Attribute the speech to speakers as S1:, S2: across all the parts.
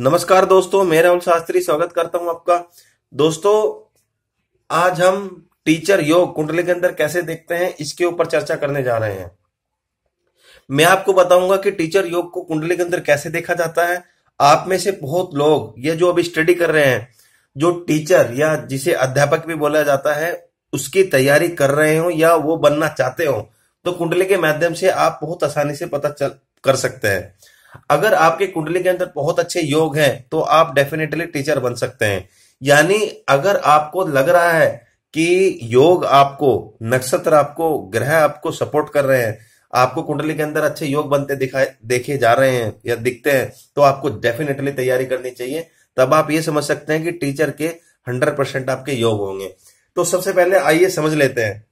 S1: नमस्कार दोस्तों मैं राहुल शास्त्री स्वागत करता हूं आपका दोस्तों आज हम टीचर योग कुंडली के अंदर कैसे देखते हैं इसके ऊपर चर्चा करने जा रहे हैं मैं आपको बताऊंगा कि टीचर योग को कुंडली के अंदर कैसे देखा जाता है आप में से बहुत लोग ये जो अभी स्टडी कर रहे हैं जो टीचर या जिसे अध्यापक भी बोला जाता है उसकी तैयारी कर रहे हो या वो बनना चाहते हो तो कुंडली के माध्यम से आप बहुत आसानी से पता चल कर सकते हैं अगर आपके कुंडली के अंदर बहुत अच्छे योग हैं तो आप डेफिनेटली टीचर बन सकते हैं यानी अगर आपको लग रहा है कि योग आपको नक्षत्र आपको ग्रह आपको सपोर्ट कर रहे हैं आपको कुंडली के अंदर अच्छे योग बनते दिखाए देखे जा रहे हैं या दिखते हैं तो आपको डेफिनेटली तैयारी करनी चाहिए तब आप ये समझ सकते हैं कि टीचर के हंड्रेड परसेंट आपके योग होंगे तो सबसे पहले आइए समझ लेते हैं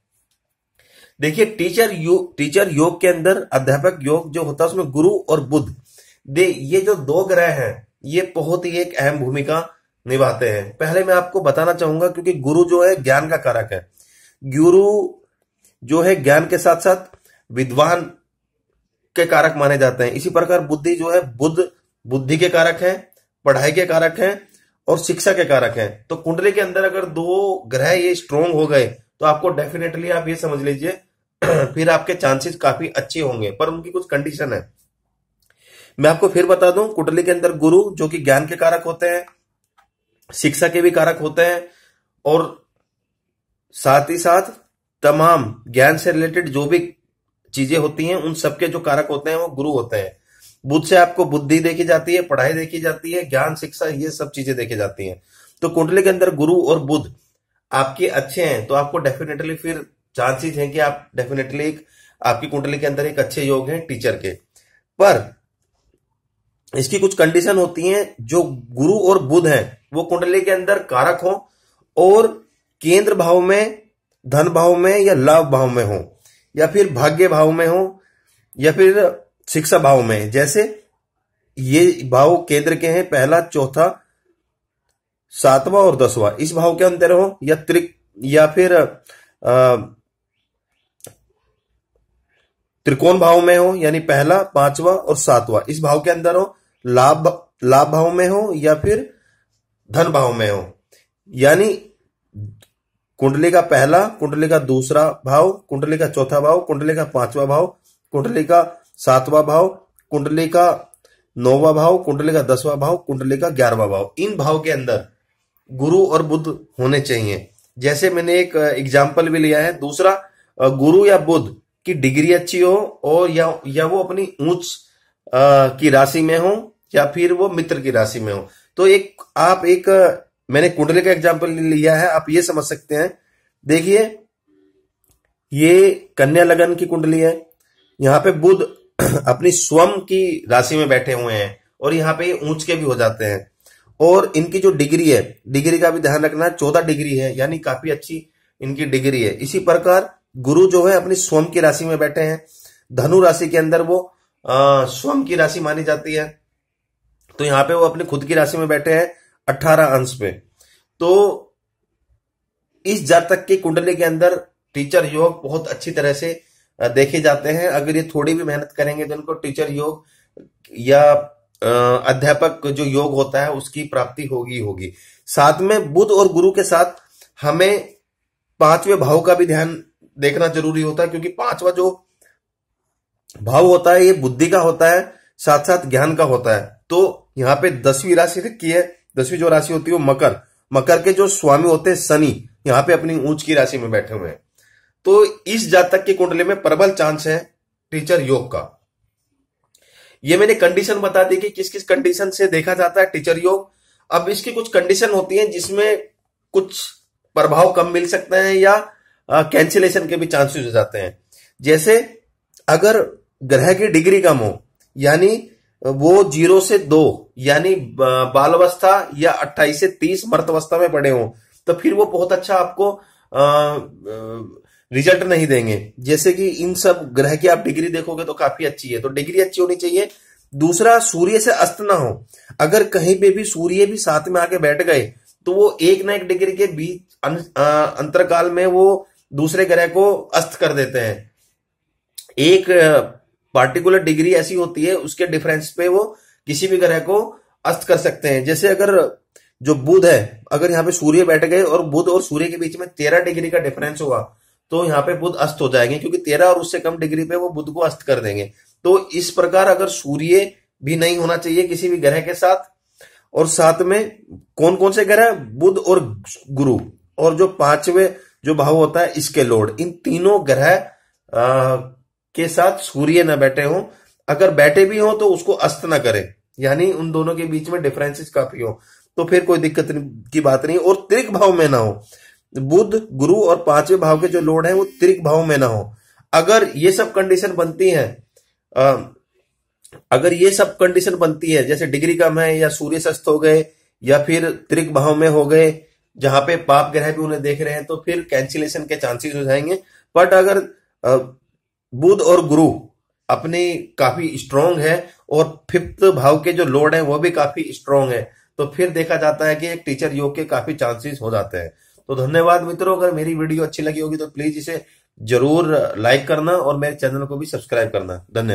S1: देखिए टीचर यो, टीचर योग के अंदर अध्यापक योग जो होता है उसमें गुरु और बुद्ध दे ये जो दो ग्रह हैं ये बहुत ही एक अहम भूमिका निभाते हैं पहले मैं आपको बताना चाहूंगा क्योंकि गुरु जो है ज्ञान का कारक है गुरु जो है ज्ञान के साथ साथ विद्वान के कारक माने जाते हैं इसी प्रकार बुद्धि जो है बुद्ध बुद्धि के कारक है पढ़ाई के कारक है और शिक्षा के कारक है तो कुंडली के अंदर अगर दो ग्रह ये स्ट्रोंग हो गए तो आपको डेफिनेटली आप ये समझ लीजिए फिर आपके चांसेस काफी अच्छे होंगे पर उनकी कुछ कंडीशन है मैं आपको फिर बता दूं कुंडली के अंदर गुरु जो कि ज्ञान के कारक होते हैं शिक्षा के भी कारक होते हैं और साथ ही साथ तमाम ज्ञान से रिलेटेड जो भी चीजें होती हैं उन सबके जो कारक होते हैं वो गुरु होते हैं बुद्ध से आपको बुद्धि देखी जाती है पढ़ाई देखी जाती है ज्ञान शिक्षा ये सब चीजें देखी जाती हैं तो कुंडली के अंदर गुरु और बुद्ध आपके अच्छे हैं तो आपको डेफिनेटली फिर चांसेस हैं कि आप डेफिनेटली आपकी कुंडली के अंदर एक अच्छे योग हैं टीचर के पर इसकी कुछ कंडीशन होती हैं जो गुरु और बुध हैं वो कुंडली के अंदर कारक हो और केंद्र भाव में धन भाव में या लाभ भाव में हो या फिर भाग्य भाव में हो या फिर शिक्षा भाव में जैसे ये भाव केंद्र के हैं पहला चौथा सातवां और दसवां इस भाव के अंदर हो या त्रिक या फिर त्रिकोण भाव में हो यानी पहला पांचवा और सातवां इस भाव के अंदर हो लाभ लाभ भाव में हो या फिर धन भाव में हो यानी कुंडली का पहला कुंडली का दूसरा भाव कुंडली का चौथा भाव कुंडली का पांचवा भाव कुंडली का सातवां भाव कुंडली का नौवा भाव कुंडली का दसवां भाव कुंडली का ग्यारहवा भाव इन भाव के अंदर गुरु और बुद्ध होने चाहिए जैसे मैंने एक एग्जाम्पल भी लिया है दूसरा गुरु या बुद्ध की डिग्री अच्छी हो और या या वो अपनी ऊंच की राशि में हो या फिर वो मित्र की राशि में हो तो एक आप एक मैंने कुंडली का एग्जाम्पल लिया है आप ये समझ सकते हैं देखिए ये कन्या लगन की कुंडली है यहाँ पे बुद्ध अपनी स्वम की राशि में बैठे हुए हैं और यहाँ पे ऊंच के भी हो जाते हैं और इनकी जो डिग्री है डिग्री का भी ध्यान रखना है चौदह डिग्री है यानी काफी अच्छी इनकी डिग्री है इसी प्रकार गुरु जो है अपनी स्वम की राशि में बैठे हैं धनु राशि के अंदर वो स्वम की राशि मानी जाती है तो यहां पे वो अपने खुद की राशि में बैठे हैं अठारह अंश पे तो इस जातक की कुंडली के अंदर टीचर योग बहुत अच्छी तरह से देखे जाते हैं अगर ये थोड़ी भी मेहनत करेंगे तो इनको टीचर योग या अध्यापक जो योग होता है उसकी प्राप्ति होगी होगी साथ में बुद्ध और गुरु के साथ हमें पांचवें भाव का भी ध्यान देखना जरूरी होता है क्योंकि पांचवा जो भाव होता है ये बुद्धि का होता है साथ साथ ज्ञान का होता है तो यहाँ पे दसवीं राशि लिखी है दसवीं जो राशि होती है वो मकर मकर के जो स्वामी होते हैं शनि यहाँ पे अपनी ऊंच की राशि में बैठे हुए हैं तो इस जातक की कुंडली में प्रबल चांस है टीचर योग का ये मैंने कंडीशन बता दी कि किस किस कंडीशन से देखा जाता है टीचर योग अब इसकी कुछ कंडीशन होती है जिसमें कुछ प्रभाव कम मिल सकते हैं या कैंसिलेशन के भी चांसेस हो जाते हैं जैसे अगर ग्रह की डिग्री कम हो यानी वो जीरो से दो यानी बाल अवस्था या अट्ठाईस से तीस मर्तवस्था में पड़े हों तो फिर वो बहुत अच्छा आपको रिजल्ट नहीं देंगे जैसे कि इन सब ग्रह की आप डिग्री देखोगे तो काफी अच्छी है तो डिग्री अच्छी होनी चाहिए दूसरा सूर्य से अस्त ना हो अगर कहीं पे भी सूर्य भी साथ में आके बैठ गए तो वो एक ना एक डिग्री के बीच अंतरकाल में वो दूसरे ग्रह को अस्त कर देते हैं एक पार्टिकुलर डिग्री ऐसी होती है उसके डिफरेंस पे वो किसी भी ग्रह को अस्त कर सकते हैं जैसे अगर जो बुध है अगर यहाँ पे सूर्य बैठ गए और बुध और सूर्य के बीच में तेरह डिग्री का डिफरेंस हुआ तो यहाँ पे बुध अस्त हो जाएंगे क्योंकि तेरह और उससे कम डिग्री पे वो बुध को अस्त कर देंगे तो इस प्रकार अगर सूर्य भी नहीं होना चाहिए किसी भी ग्रह के साथ और साथ में कौन कौन से ग्रह बुध और गुरु और जो पांचवे जो भाव होता है इसके लोड इन तीनों ग्रह के साथ सूर्य न बैठे हों अगर बैठे भी हों तो उसको अस्त न करें यानी उन दोनों के बीच में डिफरेंसेस काफी हो तो फिर कोई दिक्कत की बात नहीं और त्रिक भाव में ना हो बुद्ध गुरु और पांचवें भाव के जो लोड है वो त्रिक भाव में ना हो अगर ये सब कंडीशन बनती है आ, अगर ये सब कंडीशन बनती है जैसे डिग्री कम है या सूर्य सस्त हो गए या फिर त्रिक भाव में हो गए जहां पे पाप ग्रह भी उन्हें देख रहे हैं तो फिर कैंसिलेशन के चांसेस हो जाएंगे बट अगर बुध और गुरु अपनी काफी स्ट्रांग है और फिफ्थ भाव के जो लोड है वो भी काफी स्ट्रांग है तो फिर देखा जाता है कि एक टीचर योग के काफी चांसेस हो जाते हैं तो धन्यवाद मित्रों अगर मेरी वीडियो अच्छी लगी होगी तो प्लीज इसे जरूर लाइक करना और मेरे चैनल को भी सब्सक्राइब करना धन्यवाद